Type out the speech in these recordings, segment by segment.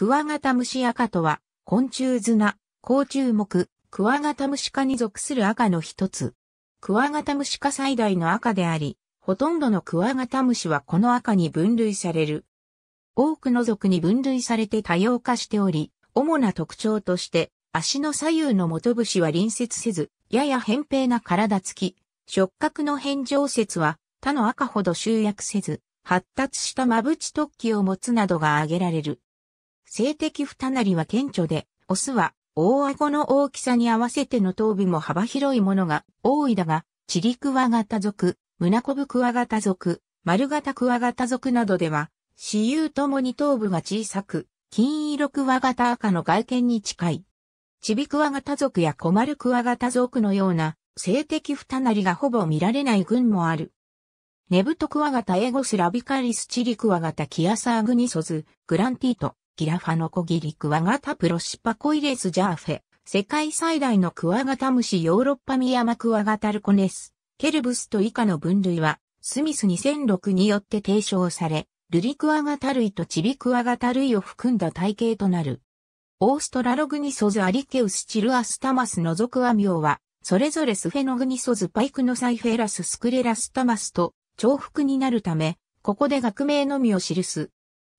クワガタムシ赤とは、昆虫砂、甲虫目、クワガタムシ科に属する赤の一つ。クワガタムシ科最大の赤であり、ほとんどのクワガタムシはこの赤に分類される。多くの属に分類されて多様化しており、主な特徴として、足の左右の元節は隣接せず、やや扁平な体つき、触覚の変状節は他の赤ほど集約せず、発達したまぶち突起を持つなどが挙げられる。性的二たなりは顕著で、オスは大顎の大きさに合わせての頭尾も幅広いものが多いだが、チリクワガタ族、ムナコブクワガタ族、丸型クワガタ族などでは、私有ともに頭部が小さく、金色クワガタ赤の外見に近い。チビクワガタ族やコマルクワガタ族のような性的二たなりがほぼ見られない群もある。ネブトクワガタエゴスラビカリスチリクワガタキアサーグニソズ、グランティート。ギラファノコギリクワガタプロシパコイレスジャーフェ、世界最大のクワガタムシヨーロッパミヤマクワガタルコネス、ケルブスと以下の分類は、スミス2006によって提唱され、ルリクワガタ類とチビクワガタ類を含んだ体系となる。オーストラログニソズアリケウスチルアスタマスノゾクアミオは、それぞれスフェノグニソズパイクノサイフェラススクレラスタマスと重複になるため、ここで学名のみを記す。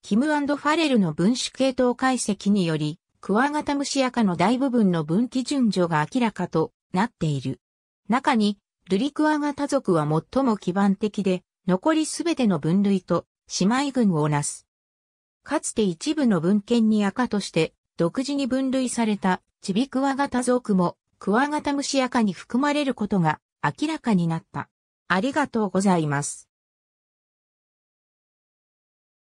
キムファレルの分子系統解析により、クワガタムシア科の大部分の分岐順序が明らかとなっている。中に、ルリクワガタ族は最も基盤的で、残りすべての分類と姉妹群をなす。かつて一部の文献に赤として独自に分類されたチビクワガタ族もクワガタムシア科に含まれることが明らかになった。ありがとうございます。